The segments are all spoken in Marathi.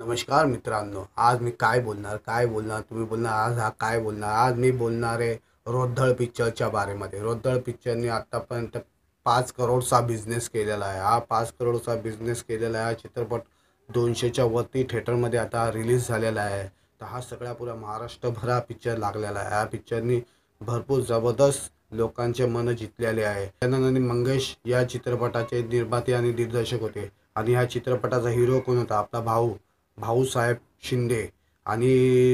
नमस्कार मित्रांनो आज मी काय बोलणार काय बोलणार तुम्ही बोलणार आज हा काय बोलणार आज मी बोलणार आहे रोद्धळ पिक्चरच्या बारेमध्ये रोद्धळ पिक्चरने आत्तापर्यंत पाच करोडचा बिझनेस केलेला आहे हा पाच करोडचा बिझनेस केलेला आहे हा चित्रपट दोनशेच्या वरती थिएटरमध्ये आता रिलीज झालेला आहे तर हा सगळ्या पुरा महाराष्ट्रभर हा पिक्चर लागलेला आहे ह्या पिक्चरनी भरपूर जबरदस्त लोकांचे मन जिंकलेले आहे त्यानंतर मंगेश या चित्रपटाचे निर्माते आणि दिग्दर्शक होते आणि ह्या चित्रपटाचा हिरो कोण होता आपला भाऊ भाऊसाहेब शिंदे आणि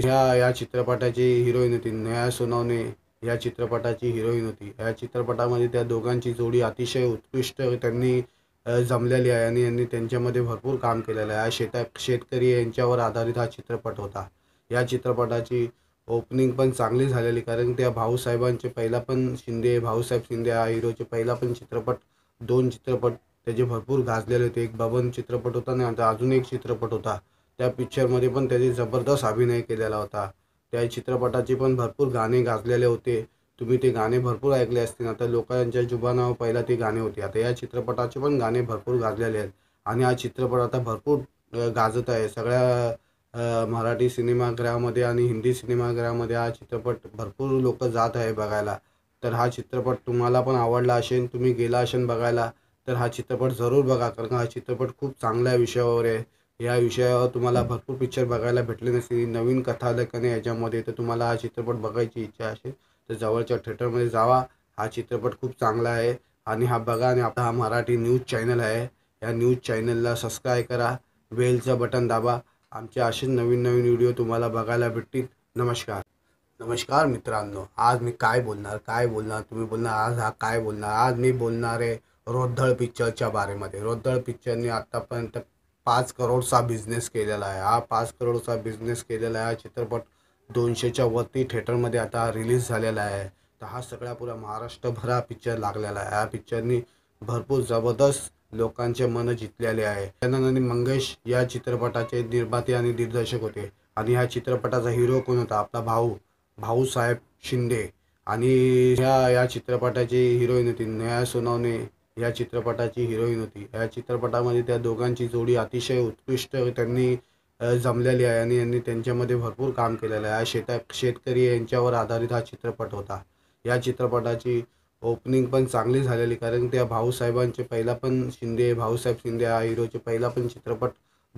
ह्या या चित्रपटाची हिरोईन होती नया सोनवणे या चित्रपटाची हिरोईन होती या चित्रपटामध्ये त्या दोघांची जोडी अतिशय उत्कृष्ट त्यांनी जमलेली आहे आणि यांनी त्यांच्यामध्ये भरपूर काम केलेलं आहे शेता शेतकरी यांच्यावर आधारित हा चित्रपट होता या चित्रपटाची ओपनिंग पण चांगली झालेली कारण त्या भाऊसाहेबांचे पहिला पण शिंदे भाऊसाहेब शिंदे हा हिरोचे पहिला पण चित्रपट दोन चित्रपट त्याचे भरपूर गाजलेले होते एक बबन चित्रपट होता आणि आता अजून एक चित्रपट होता त्या पिक्चरमध्ये पण त्याने जबरदस्त अभिनय केलेला होता त्या चित्रपटाचे पण भरपूर गाणे गाजलेले होते तुम्ही ते गाणे भरपूर ऐकले असतील आता लोकांच्या जुबानावर पहिला ते गाणे होते आता या चित्रपटाचे पण गाणे भरपूर गाजलेले आहेत आणि हा चित्रपट आता भरपूर गाजत आहे सगळ्या मराठी सिनेमागृहामध्ये आणि हिंदी सिनेमागृहामध्ये हा चित्रपट भरपूर लोक जात आहे बघायला तर हा चित्रपट तुम्हाला पण आवडला असेल तुम्ही गेला असेल बघायला तर हा चित्रपट जरूर बघा कारण हा चित्रपट खूप चांगल्या विषयावर आहे या विषयावर तुम्हाला भरपूर पिक्चर बघायला भेटले नसतील नवीन लेखने याच्यामध्ये तर तुम्हाला हा चित्रपट बघायची इच्छा असेल तर जवळच्या थिएटरमध्ये जावा हा चित्रपट खूप चांगला आहे आणि हा बघा आणि आपला हा मराठी न्यूज चॅनल आहे या न्यूज चॅनलला सबस्क्राईब करा वेलचं बटन दाबा आमचे असेच नवीन नवीन व्हिडिओ तुम्हाला बघायला भेटतील नमस्कार नमस्कार मित्रांनो आज मी काय बोलणार काय बोलणार तुम्ही बोलणार आज हा काय बोलणार आज मी बोलणार आहे रोद्धळ पिक्चरच्या बारेमध्ये रोद्धळ पिक्चरने आत्तापर्यंत पाच करोडचा बिझनेस केलेला आहे हा पाच करोडचा बिझनेस केलेला आहे हा चित्रपट दोनशेच्या वरती थिएटरमध्ये आता रिलीज झालेला आहे तर हा सगळ्या पुरा महाराष्ट्रभर हा पिक्चर लागलेला आहे या पिक्चरनी भरपूर जबरदस्त लोकांचे मन जिंकलेले आहे त्यानंतर मंगेश या चित्रपटाचे निर्माते आणि दिग्दर्शक होते आणि ह्या चित्रपटाचा हिरो कोण होता आपला भाऊ भाऊसाहेब शिंदे आणि ह्या या चित्रपटाची हिरोईन होती नया सोनवणे या चित्रपटाची हिरोईन होती या चित्रपटामध्ये त्या दोघांची जोडी अतिशय उत्कृष्ट त्यांनी जमलेली आहे आणि यांनी त्यांच्यामध्ये भरपूर काम केलेलं आहे शेता शेतकरी यांच्यावर आधारित हा चित्रपट होता या चित्रपटाची ओपनिंग पण चांगली झालेली कारण त्या भाऊसाहेबांचे पहिला पण शिंदे भाऊसाहेब शिंदे हा हिरोचे पहिला पण चित्रपट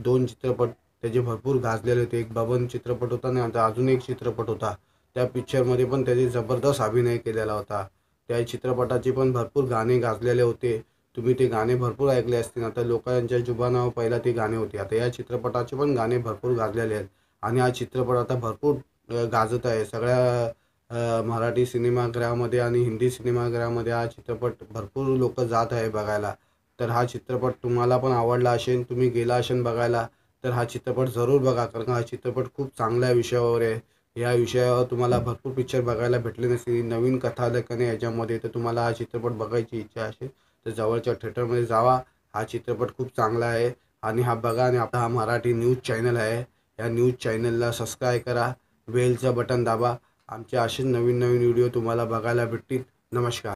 दोन चित्रपट त्याचे भरपूर गाजलेले होते एक बबन चित्रपट होता आणि आता अजून एक चित्रपट होता त्या पिक्चरमध्ये पण त्याने जबरदस्त अभिनय केलेला होता त्या चित्रपटाचे पण भरपूर गाणे गाजलेले होते तुम्ही ते गाणे भरपूर ऐकले असतील आता लोकांच्या जुबानावर पहिला ते गाणे होते आता या चित्रपटाचे पण गाणे भरपूर गाजलेले आहेत आणि हा चित्रपट आता भरपूर गाजत आहे सगळ्या मराठी सिनेमागृहामध्ये आणि हिंदी सिनेमागृहामध्ये हा चित्रपट भरपूर लोक जात आहे बघायला तर हा चित्रपट तुम्हाला पण आवडला असेल तुम्ही गेला असेल बघायला तर हा चित्रपट जरूर बघा कारण हा चित्रपट खूप चांगल्या विषयावर आहे या विषयावर तुम्हाला भरपूर पिक्चर बघायला भेटले नसतील नवीन लेखने याच्यामध्ये तर तुम्हाला हा चित्रपट बघायची इच्छा असेल तर जवळच्या थिएटरमध्ये जावा हा चित्रपट खूप चांगला आहे आणि हा बघा आणि आपला हा मराठी न्यूज चॅनल आहे या न्यूज चॅनलला सबस्क्राईब करा वेलचं बटन दाबा आमचे असेच नवीन नवीन व्हिडिओ तुम्हाला बघायला भेटतील नमस्कार